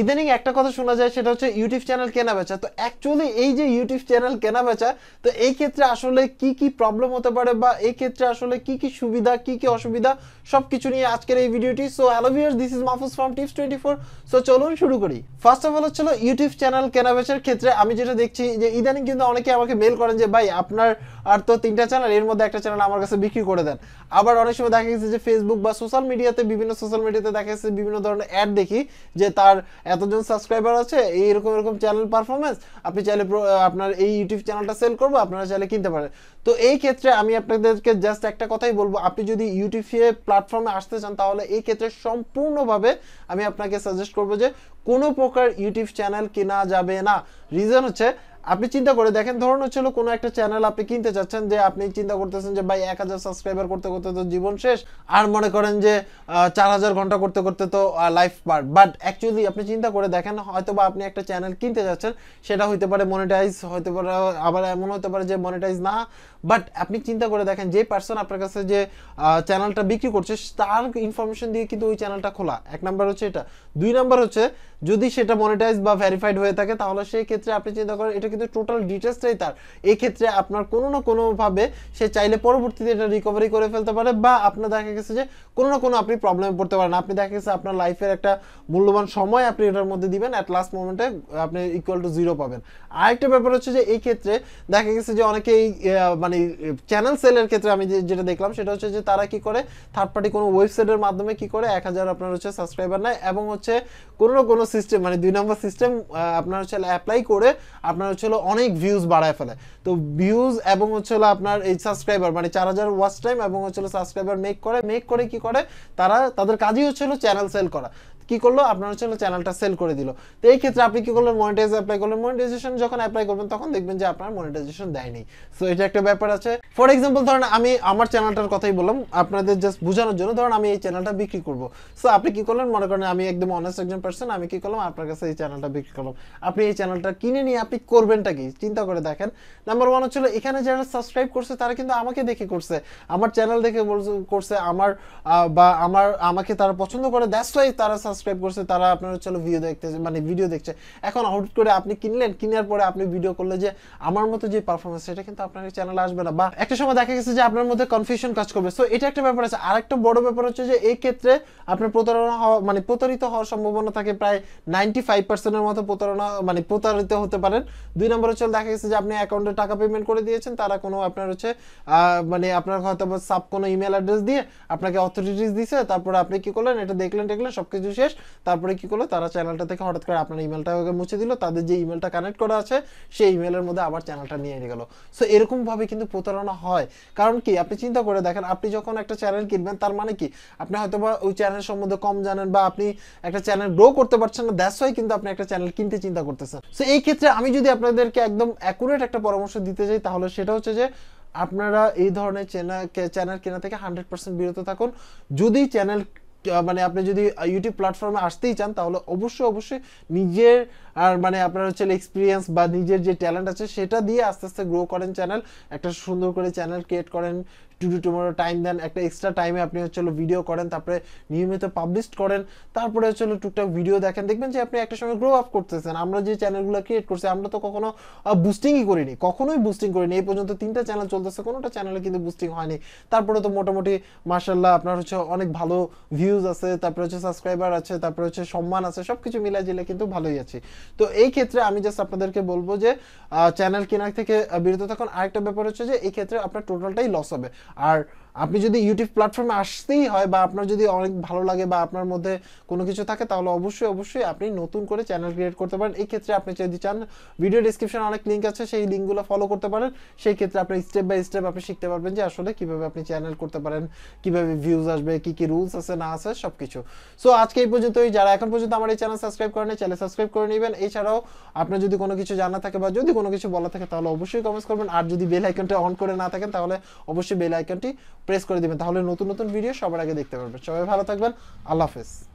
ইদানিং একটা কথা শোনা যায় সেটা হচ্ছে ইউটিউব চ্যানেল কেনা বেচা তো অ্যাকচুয়ালি এই যে ইউটিউব চ্যানেল কেনা বেচা তো এই ক্ষেত্রে আসলে কি কি প্রবলেম হতে পারে বা এই ক্ষেত্রে আসলে কি কি সুবিধা কি কি অসুবিধা সব কিছু নিয়ে আজকের এই ভিডিওটি so hello viewers this is Mahfuz from tips twenty four so চলুন শুরু করি ফার্স্ট অফ অল হচ্ছিল ইউটিউব চ্যানেল কেনা বেচার ক্ষেত্রে আমি যেটা দেখছি যে ইদানিং কিন্তু অনেকে আমাকে মেল করেন যে ভাই আপনার আর তো তিনটা চ্যানেল এর মধ্যে একটা চ্যানেল আমার কাছে বিক্রি করে দেন আবার অনেক সময় দেখা গেছে যে ফেসবুক বা সোশ্যাল মিডিয়াতে বিভিন্ন সোশ্যাল মিডিয়াতে দেখা গেছে বিভিন্ন ধরনের অ্যাড দেখি যে তার এতজন সাবস্ক্রাইবার আছে এইরকম এরকম চ্যানেল পারফরমেন্স আপনি চাইলে আপনার এই ইউটিউব চ্যানেলটা সেল করবো আপনারা চাইলে কিনতে পারেন তো এই ক্ষেত্রে আমি আপনাদেরকে জাস্ট একটা কথাই বলবো আপনি যদি ইউটিউবে প্ল্যাটফর্মে আসতে চান তাহলে এই ক্ষেত্রে সম্পূর্ণভাবে আমি আপনাকে সাজেস্ট করবো যে কোনো প্রকার ইউটিউব চ্যানেল কেনা যাবে না রিজন হচ্ছে আপনি চিন্তা করে দেখেন ধরুন হচ্ছে হলো কোনো একটা চ্যানেল আপনি কিনতে চাচ্ছেন যে আপনি চিন্তা করতেছেন যে ভাই এক হাজার সাবস্ক্রাইবার করতে করতে তো জীবন শেষ আর মনে করেন যে চার হাজার ঘন্টা করতে করতে তো লাইফ পার বাট অ্যাকচুয়ালি আপনি চিন্তা করে দেখেন হয়তো বা আপনি একটা চ্যানেল কিনতে যাচ্ছেন সেটা হইতে পারে মনিটাইজ হইতে পারে আবার এমন হতে পারে যে মনিটাইজ না বাট আপনি চিন্তা করে দেখেন যে পার্সন আপনার কাছে যে চ্যানেলটা বিক্রি করছে তার ইনফরমেশন দিয়ে কিন্তু ওই চ্যানেলটা খোলা এক নাম্বার হচ্ছে এটা দুই নাম্বার হচ্ছে যদি সেটা মনিটাইজ বা ভেরিফাইড হয়ে থাকে তাহলে সেই ক্ষেত্রে আপনি চিন্তা করেন এটা কিন্তু টোটাল ডিটেলসটাই তার এই ক্ষেত্রে আপনার কোনো না কোনোভাবে সে চাইলে পরবর্তীতে এটা রিকভারি করে ফেলতে পারে বা আপনার দেখা গেছে যে কোনো না কোনো আপনি প্রবলেমে পড়তে পারেন আপনি দেখা গেছে আপনার লাইফের একটা মূল্যবান সময় আপনি এটার মধ্যে দিবেন অ্যাট লাস্ট মোমেন্টে আপনি ইকুয়াল টু জিরো পাবেন আরেকটা ব্যাপার হচ্ছে যে এই ক্ষেত্রে দেখা গেছে যে অনেকে এই মানে চ্যানেল সেলের ক্ষেত্রে আমি যেটা দেখলাম সেটা হচ্ছে যে তারা কি করে থার্ড পার্টি কোনো ওয়েবসাইটের মাধ্যমে কি করে এক হাজার আপনার হচ্ছে সাবস্ক্রাইবার নেয় এবং হচ্ছে কোনো না কোনো সিস্টেম মানে দুই নম্বর সিস্টেম আপনার হচ্ছে অ্যাপ্লাই করে আপনার হচ্ছে হলো অনেক ভিউজ বাড়ায় ফেলে তো ভিউজ এবং হচ্ছে আপনার এই সাবস্ক্রাইবার মানে চার হাজার ওয়াচ টাইম এবং হচ্ছে সাবস্ক্রাইবার মেক করে মেক করে কি করে তারা তাদের কাজই হচ্ছে চ্যানেল সেল করা কি করলো আপনার হচ্ছে চ্যানেলটা সেল করে দিল তো এই ক্ষেত্রে আপনি কি করলেন মনিটাইজ অ্যাপ্লাই করলেন মনিটাইজেশন যখন অ্যাপ্লাই করবেন তখন দেখবেন যে আপনার মনিটাইজেশন দেয়নি সো এটা একটা ব্যাপার আছে ফর এক্সাম্পল ধরেন আমি আমার চ্যানেলটার কথাই বললাম আপনাদের জাস্ট বোঝানোর জন্য ধরেন আমি এই চ্যানেলটা বিক্রি করব সো আপনি কি করলেন মনে করেন আমি একদম অনেস্ট একজন পার্সন আমি কি করলাম আপনার কাছে এই চ্যানেলটা বিক্রি করলাম আপনি এই চ্যানেলটা কিনে নিয়ে আপনি করবেনটা কি চিন্তা করে দেখেন নাম্বার ওয়ান হচ্ছিল এখানে যারা সাবস্ক্রাইব করছে তারা কিন্তু আমাকে দেখে করছে আমার চ্যানেল দেখে করছে আমার বা আমার আমাকে তারা পছন্দ করে দ্যাটস ওয়াই তারা সাবস্ক্রাইব করছে তারা আপনার চলো ভিডিও দেখতে মানে ভিডিও দেখছে এখন আউট করে আপনি কিনলেন কেনার পরে আপনি ভিডিও করলে যে আমার মতো যে পারফরমেন্স সেটা কিন্তু আপনার চ্যানেলে আসবে না বা একটা সময় দেখা গেছে যে আপনার মধ্যে কনফিউশন কাজ করবে সো এটা একটা ব্যাপার আছে আরেকটা বড় ব্যাপার হচ্ছে যে এই ক্ষেত্রে আপনার প্রতারণা হওয়া মানে প্রতারিত হওয়ার সম্ভাবনা থাকে প্রায় নাইনটি ফাইভ পার্সেন্টের মতো প্রতারণা মানে প্রতারিত হতে পারেন দুই নম্বর হচ্ছে দেখা গেছে যে আপনি অ্যাকাউন্টে টাকা পেমেন্ট করে দিয়েছেন তারা কোনো আপনার হচ্ছে মানে আপনার হয়তো সাব কোনো ইমেল অ্যাড্রেস দিয়ে আপনাকে অথরিটিস দিছে তারপরে আপনি কি করলেন এটা দেখলেন দেখলেন সব কিছু সে শেষ তারপরে কি করলো তারা চ্যানেলটা থেকে হঠাৎ করে আপনার ইমেলটা মুছে দিল তাদের যে ইমেলটা কানেক্ট করা আছে সেই ইমেলের মধ্যে আবার চ্যানেলটা নিয়ে গেল সো এরকমভাবে কিন্তু প্রতারণা হয় কারণ কি আপনি চিন্তা করে দেখেন আপনি যখন একটা চ্যানেল কিনবেন তার মানে কি আপনি হয়তো বা ওই চ্যানেল সম্বন্ধে কম জানেন বা আপনি একটা চ্যানেল গ্রো করতে পারছেন না দ্যাটস ওয়াই কিন্তু আপনি একটা চ্যানেল কিনতে চিন্তা করতেছেন সো এই ক্ষেত্রে আমি যদি আপনাদেরকে একদম অ্যাকুরেট একটা পরামর্শ দিতে চাই তাহলে সেটা হচ্ছে যে আপনারা এই ধরনের চ্যানেল চ্যানেল কেনা থেকে হান্ড্রেড পার্সেন্ট বিরত থাকুন যদি চ্যানেল মানে আপনি যদি ইউটিউব প্ল্যাটফর্মে আসতেই চান তাহলে অবশ্যই অবশ্যই নিজের আর মানে আপনার হচ্ছে এক্সপিরিয়েন্স বা নিজের যে ট্যালেন্ট আছে সেটা দিয়ে আস্তে আস্তে গ্রো করেন চ্যানেল একটা সুন্দর করে চ্যানেল ক্রিয়েট করেন to to tomorrow time then একটা এক্সট্রা টাইমে আপনি হচ্ছে ভিডিও করেন তারপরে নিয়মিত পাবলিশ করেন তারপরে হচ্ছে টুকটাক ভিডিও দেখেন দেখবেন যে আপনি একটা সময় গ্রো আপ করতেছেন আমরা যে চ্যানেলগুলো ক্রিয়েট করছি আমরা তো কখনো বুস্টিংই করিনি কখনোই বুস্টিং করিনি এই পর্যন্ত তিনটা চ্যানেল চলতেছে কোনোটা চ্যানেলে কিন্তু বুস্টিং হয়নি তারপরে তো মোটামুটি মার্শাল্লাহ আপনার হচ্ছে অনেক ভালো ভিউজ আছে তারপরে হচ্ছে সাবস্ক্রাইবার আছে তারপরে হচ্ছে সম্মান আছে সব কিছু মিলা জিলে কিন্তু ভালোই আছে তো এই ক্ষেত্রে আমি জাস্ট আপনাদেরকে বলবো যে চ্যানেল কেনার থেকে বিরত থাকুন আরেকটা ব্যাপার হচ্ছে যে এই ক্ষেত্রে আপনার টোটালটাই লস হবে 而。আপনি যদি ইউটিউব প্ল্যাটফর্মে আসতেই হয় বা আপনার যদি অনেক ভালো লাগে বা আপনার মধ্যে কোনো কিছু থাকে তাহলে অবশ্যই অবশ্যই আপনি নতুন করে চ্যানেল ক্রিয়েট করতে পারেন এই ক্ষেত্রে আপনি যদি চান ভিডিও ডিসক্রিপশনে অনেক লিঙ্ক আছে সেই লিঙ্কগুলো ফলো করতে পারেন সেই ক্ষেত্রে আপনি স্টেপ বাই স্টেপ আপনি শিখতে পারবেন যে আসলে কিভাবে আপনি চ্যানেল করতে পারেন কিভাবে ভিউজ আসবে কি কি রুলস আছে না আছে সব কিছু সো আজকে এই পর্যন্তই যারা এখন পর্যন্ত আমার এই চ্যানেল সাবস্ক্রাইব করেন চ্যানেল সাবস্ক্রাইব করে নেবেন এছাড়াও আপনার যদি কোনো কিছু জানা থাকে বা যদি কোনো কিছু বলা থাকে তাহলে অবশ্যই কমেন্টস করবেন আর যদি বেল আইকনটা অন করে না থাকেন তাহলে অবশ্যই বেল আইকনটি প্রেস করে দিবেন তাহলে নতুন নতুন ভিডিও সবার আগে দেখতে পারবেন সবাই ভালো থাকবেন আল্লাহ হাফেজ